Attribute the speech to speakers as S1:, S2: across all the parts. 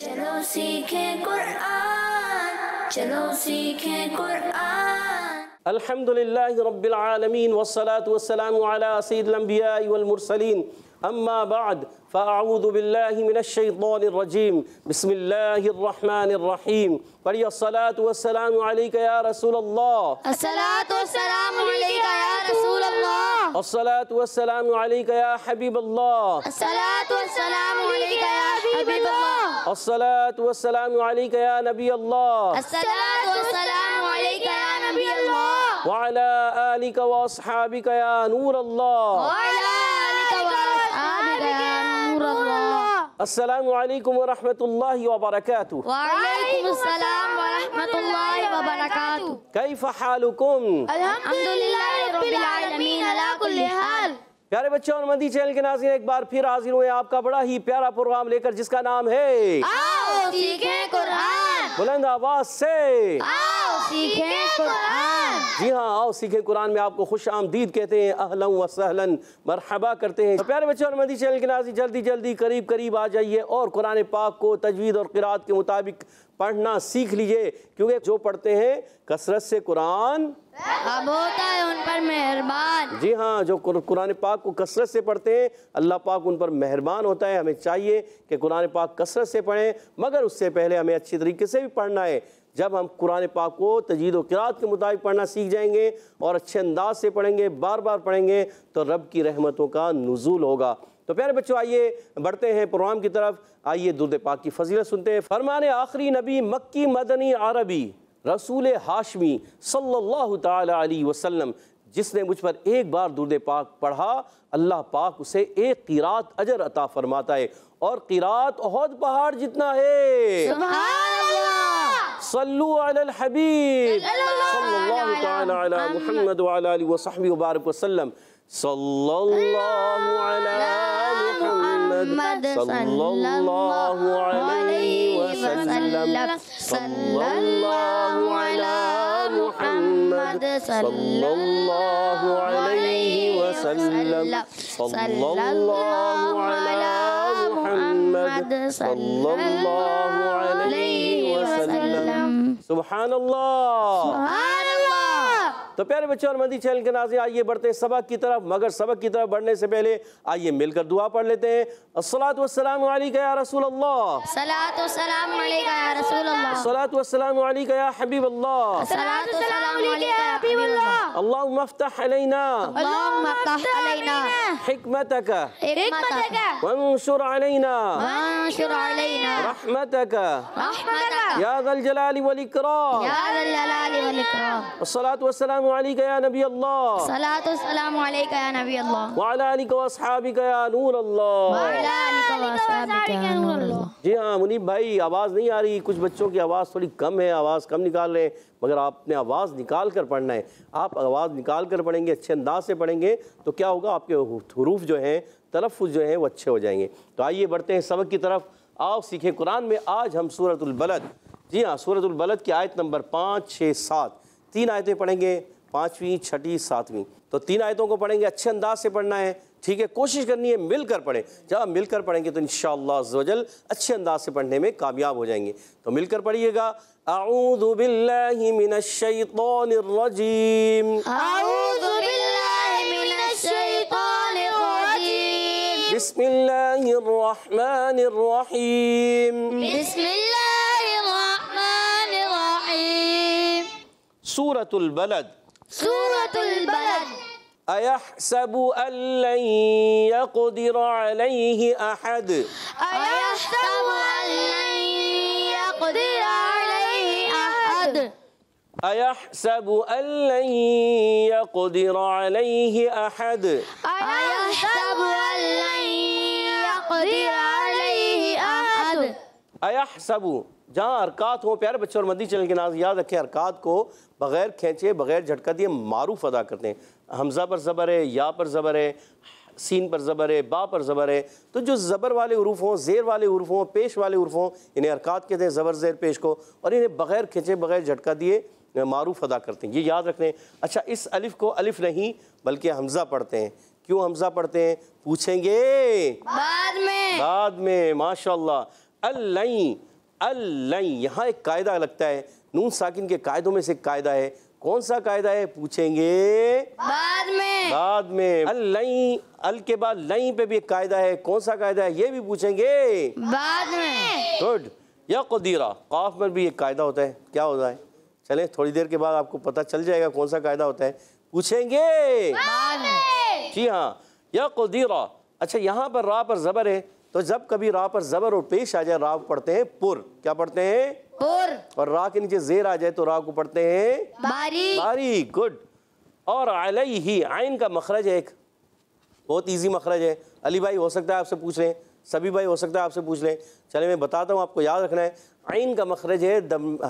S1: चलो सीखे कुरान चलो सीखे कुरान
S2: अल्हम्दुलिल्लाह रब्बिल आलमीन वस्सलातु वस्सलामु अला सय्यिदिल अंबिया वल मुरसलीन अम्मा बाद फ़ाऊद बिल्लाशैतरजीम बसमीम पढ़िए या रसूल या हबीब الصلاة والسلام عليك يا نبي الله الصلاة والسلام عليك يا نبي الله وعلى آلك وأصحابك يا نور الله وعلى
S1: آلك وأصحابك يا نور الله
S2: السلام عليكم ورحمة الله وبركاته وعليكم السلام ورحمة الله وبركاته كيف حالكم؟ الحمد لله رب العالمين على كل حال प्यारे बच्चों और मंदी चैनल के नाजिन एक बार फिर हाजिर हुए आपका बड़ा ही प्यारा प्रोग्राम लेकर जिसका नाम है
S1: आओ सीखें कुरान
S2: बुलंद आवाज से आओ
S1: सीखें कुरान
S2: जी हाँ आओ सीखें कुरान में आपको खुश आमदीद कहते हैं अहलम व सहलन मरहबा करते हैं तो प्यारे बच्चों और मदी चैनल के नाजी जल्दी जल्दी करीब करीब आ जाइए और कुरान पाक को तजवीज़ और किरात के मुताबिक पढ़ना सीख लीजिए क्योंकि जो पढ़ते हैं कसरत से कुरान
S1: अब होता है उन पर मेहरबान
S2: जी हाँ जो कुरान पाक को कसरत से पढ़ते हैं अल्लाह पाक उन पर मेहरबान होता है हमें चाहिए कि कुरान पाक कसरत से पढ़ें मगर उससे पहले हमें अच्छी तरीके से भी पढ़ना है जब हम कुरान पाक को तजीद व किरात के मुताबिक पढ़ना सीख जाएंगे और अच्छे अंदाज से पढ़ेंगे बार बार पढ़ेंगे तो रब की रहमतों का नजूल होगा तो प्यारे बच्चों आइए बढ़ते हैं प्रोग्राम की तरफ आइए दुर्द पाक की फजीलत सुनते हैं फरमान आखिरी नबी मक्की मदनी अरबी रसूल हाशमी सल्लल्लाहु अलैहि वसल्लम जिसने मुझ पर एक बार दूध पाक पढ़ा अल्लाह पाक उसे एक किरात अजर अता फरमाता है और किरात ओहद पहाड़ जितना है वसल्लम सल्लल्लाहु अलैहि वसल्लम सल्लल्लाहु अलैहि
S1: محمد صلى الله عليه وسلم صلى الله على محمد صلى الله عليه وسلم
S2: سبحان الله
S1: سبحان الله
S2: तो प्यारे बच्चों और मंदी चैनल के नाजे आइए बढ़ते हैं सबक की तरफ मगर सबक की तरफ बढ़ने से पहले आइए मिलकर दुआ पढ़ लेते हैं असलात वसलाम या रसूल अल्लाह
S1: सलात वसलाम या रसूल अल्लाह
S2: सलात वसलाम या हबीब अल्लाह सलात वसलाम या हबीब अल्लाह اللهم افتح علينا اللهم افتح علينا حكمتك حكمتك وانشر علينا وانشر علينا رحمتك رحمتك يا ذا الجلال والاكرام يا ذا الجلال والاكرام والصلاه والسلام या नबी अल्लाह सलाम
S1: या नबी अल्लाह
S2: या नूर अल्लाह जी हाँ मुनीब भाई आवाज़ नहीं आ रही कुछ बच्चों की आवाज़ थोड़ी कम है आवाज़ कम निकाल रहे हैं मगर आपने आवाज़ निकाल कर पढ़ना है आप आवाज़ निकाल कर पढ़ेंगे अच्छे अंदाज से पढ़ेंगे तो क्या होगा आपके हरूफ जो हैं तलफ़ जो हैं वो अच्छे हो जाएंगे तो आइए बढ़ते हैं सबक की तरफ आओ सीखें कुरान में आज हम सूरतुल्बलद जी हाँ सूरतुल्बलद की आयत नंबर पाँच छः सात तीन आयतें पढ़ेंगे पाँचवीं छठी सातवीं तो तीन आयतों को पढ़ेंगे अच्छे अंदाज से पढ़ना है ठीक है कोशिश करनी है मिलकर पढ़ें जब आप मिलकर पढ़ेंगे तो इन शजल अच्छे अंदाज से पढ़ने में कामयाब हो जाएंगे तो मिलकर पढ़िएगा आऊदबिल्लाजीम सूरतुल बलद
S1: سورة البلد
S2: أيحسب
S1: أن لن
S2: يقدر عليه أحد
S1: أيحسب أن لن يقدر عليه أحد
S2: أيحسب أن لن يقدر عليه أحد
S1: أيحسب أن لن يقدر عليه أحد
S2: أيحسب जहाँ हरकत हों प्यारे बच्चों और मंदी चैनल के नाज याद रखें हरकत को बगैर खींचे बगैर झटका दिए मारूफ अदा करते हैं हमजा पर ज़बर है या पर ज़बर है सीन पर ज़बर है बा पर ज़बर है तो जो ज़बर वाले हरूफ हों ज़ेर वाले हरूफ हों पेश वाले हरूफ हों इन्हें हरकत कहते हैं ज़बर ज़ेर पेश को और इन्हें बगैर खींचे बगैर झटका दिए मारूफ अदा करते हैं ये याद रख लें अच्छा इस अलिफ को अलिफ नहीं बल्कि हमजा पढ़ते हैं क्यों हमजा पढ़ते हैं पूछेंगे
S1: बाद में बाद
S2: में माशाल्लाह अल्लाई अल यहाँ एक कायदा लगता है नून साकिन के कायदों में से कायदा है कौन सा कायदा है पूछेंगे
S1: बाद में बाद
S2: में अल लई अल के बाद लई पे भी एक कायदा है कौन सा कायदा है ये भी पूछेंगे बाद में गुड या कदीरा काफ में भी एक कायदा होता है क्या होता है चले थोड़ी देर के बाद आपको पता चल जाएगा कौन सा कायदा होता है पूछेंगे बाद
S1: में जी
S2: हाँ या कदीरा अच्छा यहाँ पर राह पर जबर है तो जब कभी राह पर जबर और पेश आ जाए को पढ़ते हैं पुर क्या पढ़ते हैं पुर और राह के नीचे जेर आ जाए तो राह को पढ़ते हैं बारी बारी गुड और अलई ही आइन का मखरज है एक बहुत इजी मखरज है अली भाई हो सकता है आपसे पूछ लें सभी भाई हो सकता है आपसे पूछ लें चले मैं बताता हूँ आपको याद रखना है आइन का मखरज है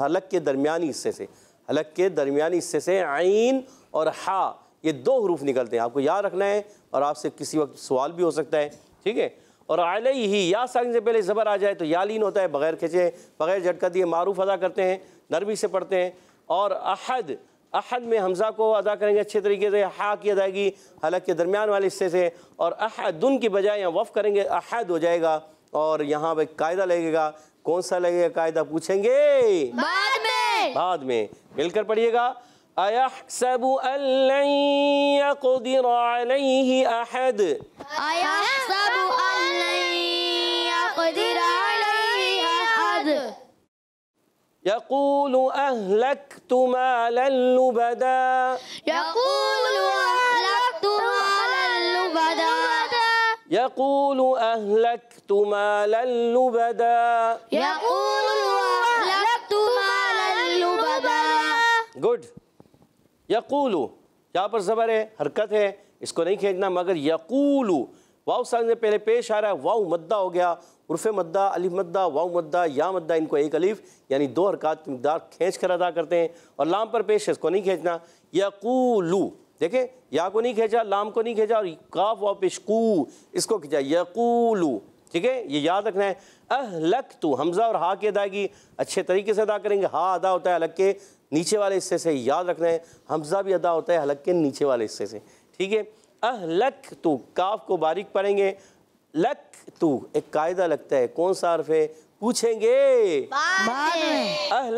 S2: हलक के दरमियानी हिस्से से हलक के दरमियानी हिस्से से आइन और हा ये दो हरूफ निकलते हैं आपको याद रखना है और आपसे किसी वक्त सवाल भी हो सकता है ठीक है और आले ही या साइन से पहले ज़बर आ जाए तो या लीन होता है बग़ैर खींचे बग़ैर झटका दिए मारूफ अदा करते हैं नरमी से पढ़ते हैं और अहद अहद में हमजा को अदा करेंगे अच्छे तरीके से हा की अदायगी हलक के दरमियान वाले हिस्से से और अहदन की बजाय यहाँ वफ़ करेंगे अहद हो जाएगा और यहाँ पर कायदा लगेगा कौन सा लगेगा कायदा पूछेंगे बाद में बाद में मिलकर पढ़िएगा أيحسب أن لن يقدر عليه أحد
S1: أيحسب أن
S2: يقول أهلكت مالا لبدا
S1: يقول أهلكت مالا لبدا
S2: يقول أهلكت مالا لبدا يقول أهلكت مالا لبدا गुड यकूलू यहाँ पर ज़बर है हरकत है इसको नहीं खेजना मगर यकूलू वाव साजने पहले पेश आ रहा है वाव मद्दा हो गया उर्फ मद्दा अलिफ मद्दा वाव मद्दा या मद्दा इनको एक अलिफ यानी दो हरकत की मकदार खींच कर अदा करते हैं और लाम पर पेश है इसको नहीं खींचना यकूलू देखें या को नहीं खींचा लाम को नहीं खींचा और काफ वाव पेश कू इसको खींचा यकूलू ठीक है ये याद रखना है अहलक तू हमजा और हा की अदायगी अच्छे तरीके से अदा करेंगे हा अदा होता है अलग के नीचे वाले हिस्से से याद रखना है हमजा भी अदा होता है हलक के नीचे वाले हिस्से से ठीक है अह लक तू काफ को बारीक पढ़ेंगे लक तू एक कायदा लगता है कौन सा अर्फ है पूछेंगे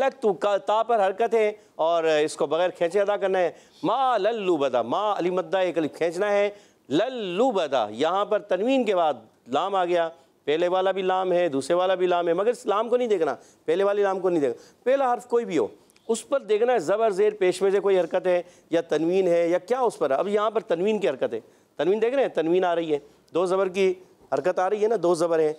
S2: लक तू का ता पर हरकत है और इसको बगैर खींचे अदा करना है माँ लल्लू बदा माँ अली मद्दा एक अली खींचना है लल्लू बदा यहाँ पर तनवीन के बाद लाम आ गया पहले वाला भी लाम है दूसरे वाला भी लाम है मगर इस लाम को नहीं देखना पहले वाले लाम को नहीं देखना पहला हर्फ कोई भी हो उस पर देखना है ज़बर ज़ेर पेश में से कोई हरकत है या तनवीन है या क्या उस पर अब यहाँ पर तनवीन की हरकत है तनवीन देख रहे हैं तनवीन आ रही है दो ज़बर की हरकत आ रही है ना दो ज़बर हैं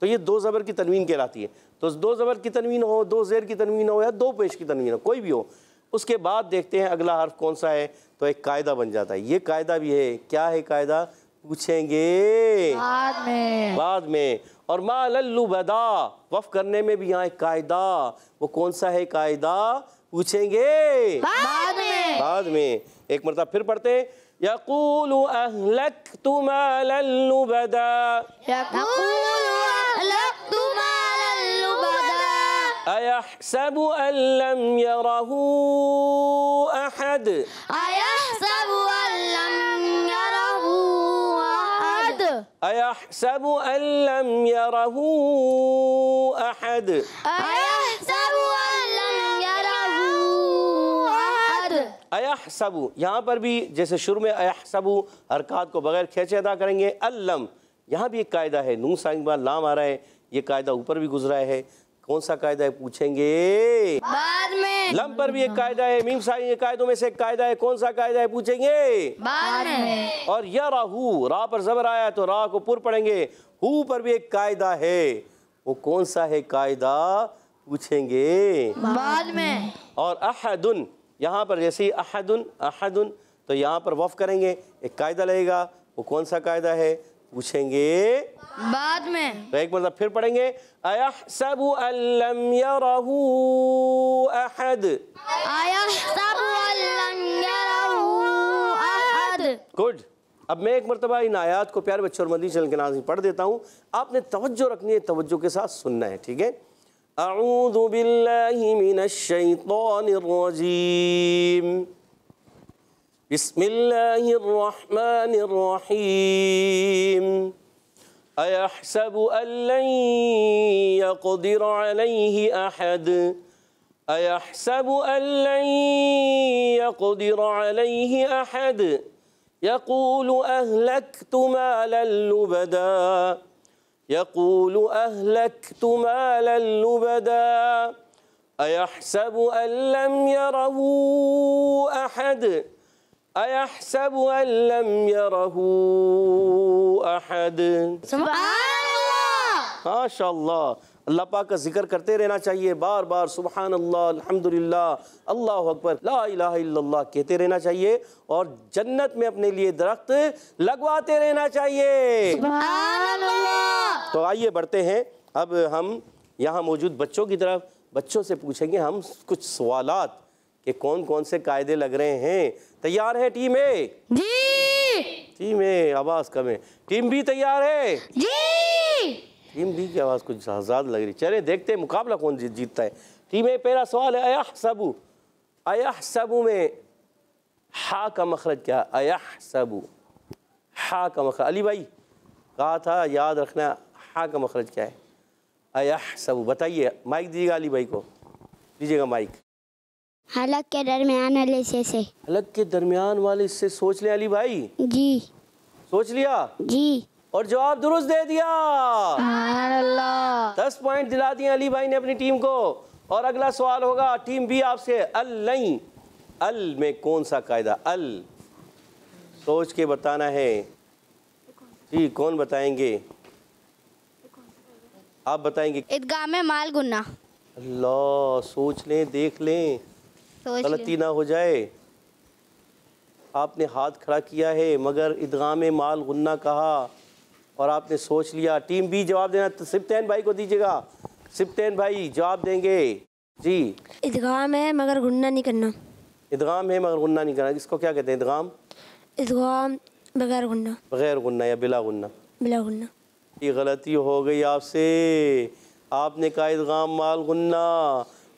S2: तो ये दो ज़बर की तनवीन कहलाती है तो दो ज़बर की तनवीन हो दो ज़ेर की तनवीन हो या दो पेश की तनवीन हो कोई भी हो उसके बाद देखते हैं अगला हर्फ कौन सा है तो एक कायदा बन जाता है ये कायदा भी है क्या है कायदा पूछेंगे बाद में बाद में और मा लल्लुबदा वफ करने में भी यहाँ एक कायदा वो कौन सा है कायदा पूछेंगे बाद में बाद में एक मरतबा फिर पढ़ते हैं यकूल अहलक तुम लल्लुबदा यकूल अहलक तुम
S1: लल्लुबदा
S2: अयहसब अन लम यरहू अहद
S1: अयहसब अन
S2: أيحسب أن لم يره أحد أيحسب
S1: أن لم يره أحد
S2: أيحسب यहाँ पर भी जैसे शुरू में أيحسب हरकत को बगैर खेचे अदा करेंगे अल्लम यहाँ भी एक कायदा है नू साइन लाम आ रहा है ये कायदा ऊपर भी गुजरा है कौन सा कायदा है पूछेंगे बा... लम पर भी एक कायदा है मीम साइन कायदों में से एक कायदा है कौन सा कायदा है पूछेंगे और यह राहू राह पर जबर आया तो राह को पुर पढ़ेंगे हु पर भी एक कायदा है वो कौन सा है कायदा पूछेंगे बाद में और अहदुन यहाँ पर जैसे ही अहदुन अहदुन तो यहाँ पर वफ करेंगे एक कायदा लगेगा वो कौन सा कायदा है पूछेंगे
S1: बाद में
S2: एक मतलब फिर पढ़ेंगे अयहसब अल्लम यरहू अहद अहद गुड अब मैं एक मरतबा इन आयात को प्यार बच्चों और मदी चल के नाजी पढ़ देता हूँ आपने तवज्जो रखनी है तवज्जो के साथ सुनना है ठीक है अऊदु बिल्लाहि मिनश शैतानिर रजीम بسم الله الرحمن الرحيم أيحسب أن لن يقدر عليه أحد أيحسب أن لن يقدر عليه أحد يقول أهلكت مالا لبدا يقول أهلكت مالا لبدا أيحسب أن لم يره أحد أيحسب أن لم يره أحد सुभान अल्लाह माशाल्लाह अल्लाह पाक का जिक्र करते रहना चाहिए बार बार सुबहान अल्लाह अल्हम्दुलिल्लाह अल्लाह अकबर ला कहते रहना चाहिए और जन्नत में अपने लिए दरख्त लगवाते रहना चाहिए तो आइए बढ़ते हैं अब हम यहाँ मौजूद बच्चों की तरफ बच्चों से पूछेंगे हम कुछ सवालत के कौन कौन से कायदे लग रहे हैं तैयार है टीम ए जी टीम ए आवाज कम है टीम बी तैयार है जी टीम बी की आवाज कुछ आजाद लग रही चले देखते हैं मुकाबला कौन जीत जीतता है टीम ए पहला सवाल है अया सबू अया सबू में हा का मखरज क्या अया सबू हा का मखरज अली भाई कहा था याद रखना हा का मखरज क्या है अया सबू बताइए माइक दीजिएगा अली भाई को दीजिएगा माइक
S1: हलक के दरमियान वाले हिस्से से
S2: हलक के दरमियान वाले हिस्से सोच ले अली भाई जी सोच लिया जी और जवाब दुरुस्त दे दिया दस पॉइंट दिला दिए अली भाई ने अपनी टीम को और अगला सवाल होगा टीम बी आपसे अल नहीं अल में कौन सा कायदा अल सोच के बताना है जी कौन बताएंगे आप बताएंगे
S1: ईदगाह में माल गुना
S2: अल्लाह सोच लें देख लें गलती ना हो जाए आपने हाथ खड़ा किया है मगर इदगाम माल गुन्ना कहा और आपने सोच लिया टीम बी जवाब देना तो सिप्तैन भाई को दीजिएगा सिप्तैन भाई जवाब देंगे जी
S1: इदगाम है मगर गुन्ना नहीं करना
S2: इदगाम है मगर गुन्ना नहीं करना इसको क्या कहते हैं इदगाम
S1: इदगाम बगैर गुन्ना
S2: बगैर गुन्ना या बिला गुन्ना बिला गुन्ना ये गलती हो गई आपसे आपने कहा इदगाम माल गुन्ना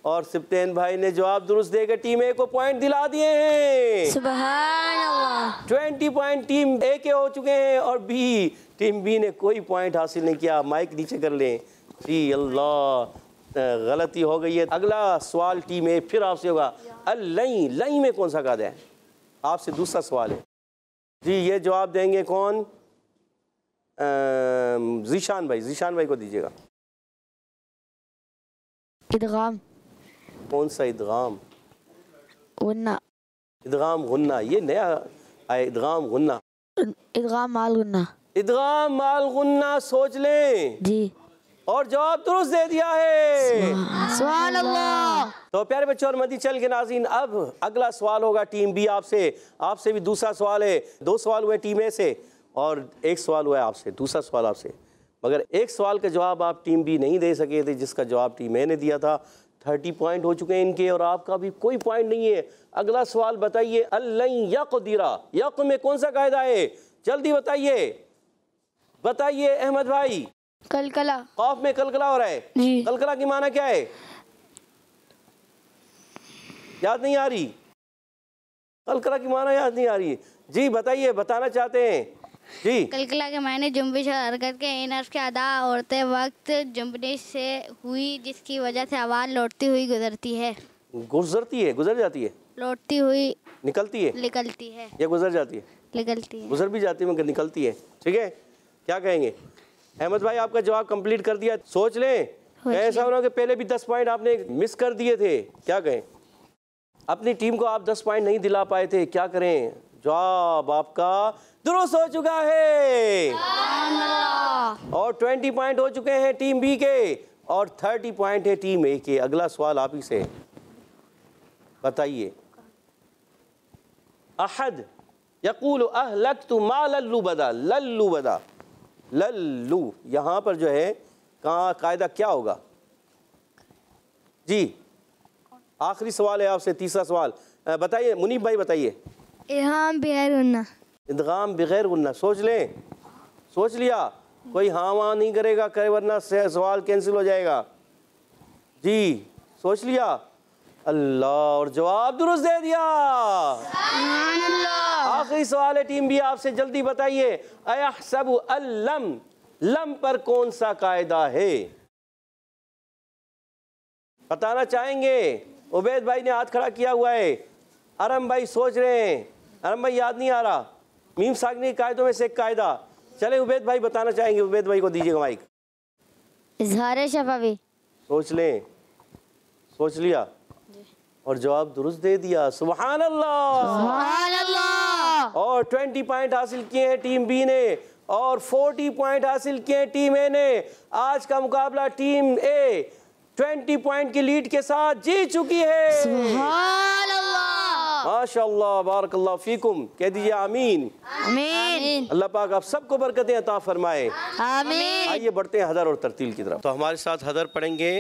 S2: और सिप्टेन भाई ने जवाब दुरुस्त देकर टीम ए को पॉइंट दिला दिए हैं
S1: Allah
S2: twenty point team A के हो चुके हैं और बी टीम बी ने कोई पॉइंट हासिल नहीं किया माइक नीचे कर लें जी अल्लाह गलती हो गई है अगला सवाल टीम ए फिर आपसे होगा लई लई में कौन सा कादा है आपसे दूसरा सवाल है जी ये जवाब देंगे कौन जीशान भाई जीशान भाई को दीजिएगा कौन सा इदगाम गुन्ना इदगाम गुन्ना ये नया आया इदगाम गुन्ना
S1: इदगाम माल गुन्ना
S2: इदगाम माल गुन्ना सोच लें जी और जवाब दुरुस्त दे दिया है
S1: सवाल अल्लाह
S2: तो प्यारे बच्चों और मदी चल के नाजीन अब अगला सवाल होगा टीम बी आपसे आपसे भी दूसरा सवाल है दो सवाल हुए टीम ए से और एक सवाल हुआ है आपसे दूसरा सवाल आपसे मगर एक सवाल का जवाब आप टीम बी नहीं दे सके थे जिसका जवाब टीम ए ने दिया था थर्टी पॉइंट हो चुके हैं इनके और आपका भी कोई पॉइंट नहीं है अगला सवाल बताइए अल्लई यक में कौन सा कायदा है जल्दी बताइए बताइए अहमद भाई कलकला में कलकला हो रहा है जी। कलकला की माना क्या है याद नहीं आ रही कलकला की माना याद नहीं आ रही जी बताइए बताना चाहते हैं
S1: कलकला के मायने जुम्बिश और हरकत के इन अर्फ के अदा औरते वक्त जुम्बिश से हुई जिसकी वजह से आवाज़ लौटती हुई गुजरती है
S2: गुजरती है गुजर जाती है
S1: लौटती हुई निकलती है निकलती है
S2: या गुजर जाती है
S1: निकलती है गुजर
S2: भी जाती है मगर निकलती है ठीक है क्या कहेंगे अहमद भाई आपका जवाब कंप्लीट कर दिया सोच लें ऐसा होना कि पहले भी दस पॉइंट आपने मिस कर दिए थे क्या कहें अपनी टीम को आप दस पॉइंट नहीं दिला पाए थे क्या करें जवाब आपका दुरुस्त हो चुका है और ट्वेंटी पॉइंट हो चुके हैं टीम बी के और थर्टी पॉइंट है टीम ए के अगला सवाल आप ही से बताइए अहद यकूल लक तू माँ लल्लू बदा लल्लू बदा लल्लू यहां पर जो है कहा कायदा क्या होगा जी आखिरी सवाल है आपसे तीसरा सवाल बताइए मुनीब भाई बताइए
S1: इदगाम बगैर गुना
S2: इदगाम बगैर गुना सोच लें सोच लिया कोई हाँ वहाँ नहीं करेगा करे वरना सवाल कैंसिल हो जाएगा जी सोच लिया अल्लाह और जवाब दुरुस्त दे दिया आखिरी सवाल है टीम भी आपसे जल्दी बताइए सब अल्लम लम पर कौन सा कायदा है बताना चाहेंगे उबैद भाई ने हाथ खड़ा किया हुआ है अरम भाई सोच रहे हैं अरम भाई याद नहीं आ रहा मीम सागनी कायदों में से एक कायदा चले उबैद भाई बताना चाहेंगे उबैद भाई को दीजिएगा माइक
S1: इजहार शफावी
S2: सोच लें सोच लिया और जवाब दुरुस्त दे दिया सुबहान अल्लाह और 20 पॉइंट हासिल किए हैं टीम बी ने और 40 पॉइंट हासिल किए हैं टीम ए ने आज का मुकाबला टीम ए 20 पॉइंट की लीड के साथ जीत चुकी है माशा बारकल्ला फीकुम कह दीजिए आमीन
S1: आमीन
S2: अल्लाह पाक आप सबको बरकतें अता फरमाए आमीन आइए बढ़ते हैं हजर और तरतील की तरफ तो हमारे साथ हजर पढ़ेंगे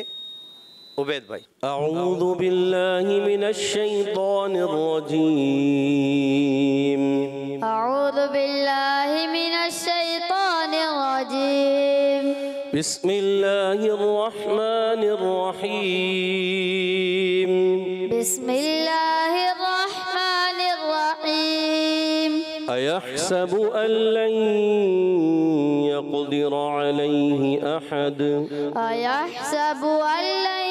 S2: उबैद भाई अऊद बिस्मिल्लाहिर्रहमानिर्रहीम أيحسب أن لن يقدر عليه أحد أيحسب أن لن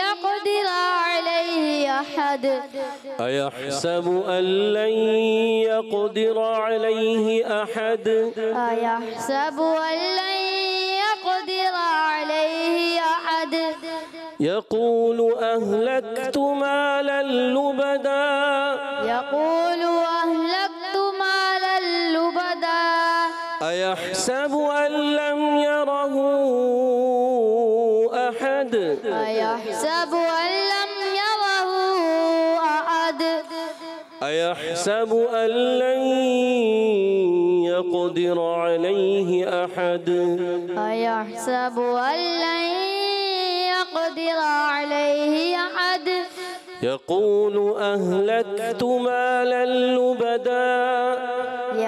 S2: يقدر عليه أحد أيحسب أن لن يقدر عليه أحد
S1: أيحسب أن لن يقدر عليه أحد
S2: يقول أهلكت مالا لبدا يقول أيحسب أن لن يقدر عليه أحد
S1: أيحسب أن لن يقدر عليه أحد
S2: يقول أهلكت مالا
S1: لبدا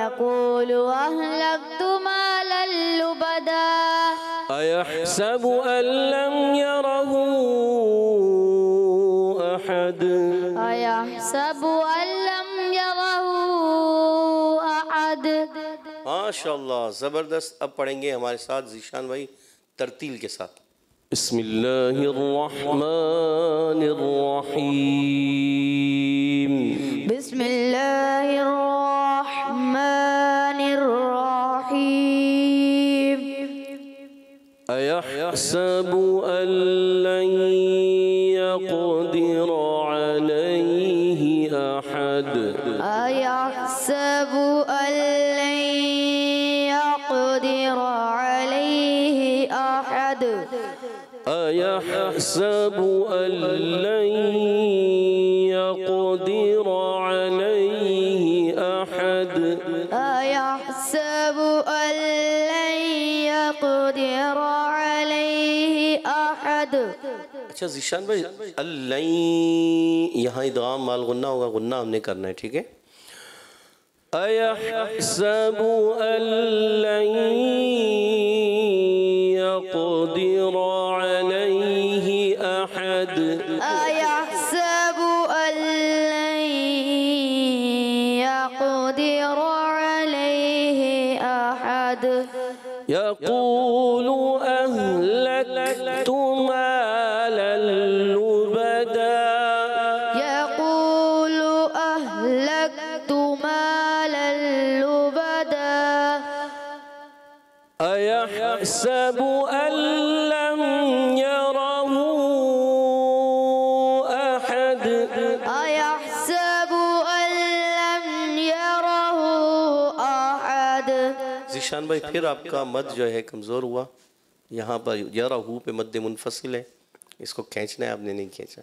S1: يقول أهلكت مالا لبدا
S2: أيحسب
S1: أن لم يره
S2: माशा ज़बरदस्त अब पढ़ेंगे हमारे साथ जीशान भाई तरतील के साथ बसमीम अच्छा जीशान भाई अल्लई यहाँ इदगाम माल गुन्ना होगा गुन्ना हमने करना है ठीक है अयहसब अल्लई यक़दिरा भाई फिर आपका मत जो है कमज़ोर हुआ यहाँ पर जरा हु पे मद मुनफसिल है इसको खींचना है आपने नहीं खींचा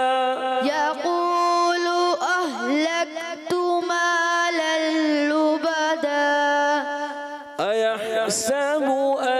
S1: Samuel.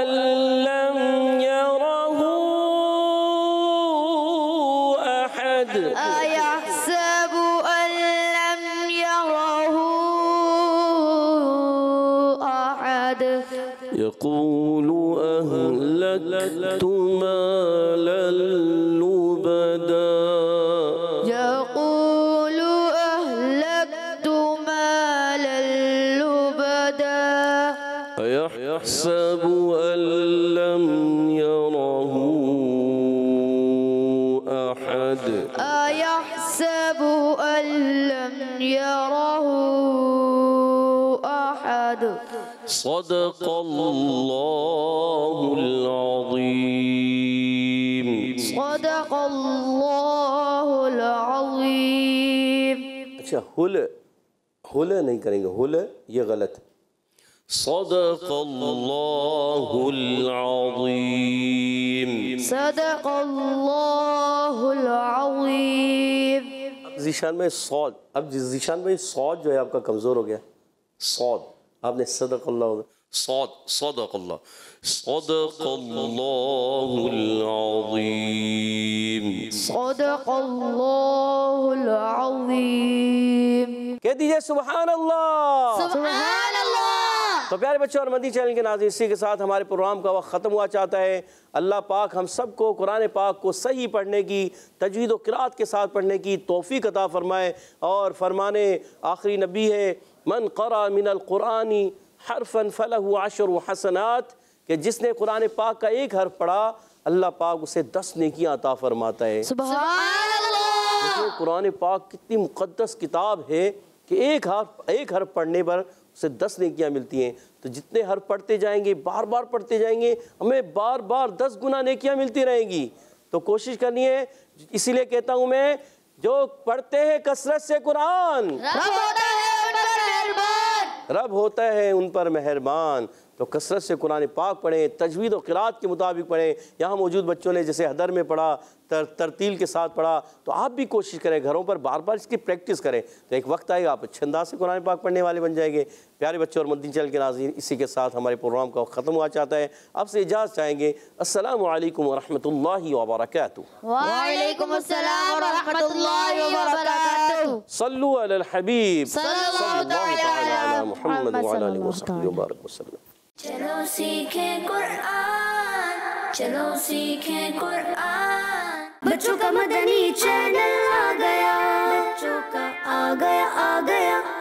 S2: हुल हुल नहीं करेंगे हुल ये गलत صدق صدق الله الله العظيم
S1: العظيم
S2: ज़िशान में सौद अब ज़िशान में सौद जो है आपका कमज़ोर हो गया सौद आपने सदक अल्लाह हो गया صدق الله صدق الله العظيم
S1: صدق الله العظيم कह दीजिए सुबहान अल्लाह सुबहान
S2: अल्लाह तो प्यारे बच्चों और मंदी चैनल के नाजिर इसी के साथ हमारे प्रोग्राम का वक्त ख़त्म हुआ चाहता है अल्लाह पाक हम सब को कुरान पाक को सही पढ़ने की तजवीद किरात के साथ पढ़ने की तोहफी अता फ़रमाए और फरमाने आखिरी नबी है मन करा मिनल कुरानी हरफन हुआ आशर हसनात के जिसने कुरान पाक का एक हर पढ़ा अल्लाह पाक उसे दस नेकियाँ अता फरमाता है तो कुरान पाक कितनी मुकदस किताब है कि एक हर एक हर पढ़ने पर उसे दस नेकियाँ मिलती हैं तो जितने हर पढ़ते जाएंगे बार बार पढ़ते जाएंगे हमें बार बार दस गुना नेकियाँ मिलती रहेंगी तो कोशिश करनी है इसीलिए कहता हूँ मैं जो पढ़ते हैं कसरत से कुरान होता है रब होता है उन पर मेहरबान तो कसरत से कुरान पाक पढ़ें तजवीद और किरात के मुताबिक पढ़ें यहाँ मौजूद बच्चों ने जैसे हदर में पढ़ा तर तरतील के साथ पढ़ा तो आप भी कोशिश करें घरों पर बार बार इसकी प्रैक्टिस करें तो एक वक्त आएगा आप अच्छे अंदाज से कुरान पाक पढ़ने वाले बन जाएंगे प्यारे बच्चों और मद्दी चल के नाजीन इसी के साथ हमारे प्रोग्राम का ख़त्म हुआ चाहता है आपसे इजाज़ चाहेंगे असल वरहमल वबरक सल्लल्लाहु
S1: चलो सीखे कुरान चलो सीखे कुरान बच्चों का मदनी चैनल आ गया बच्चों का आ गया आ गया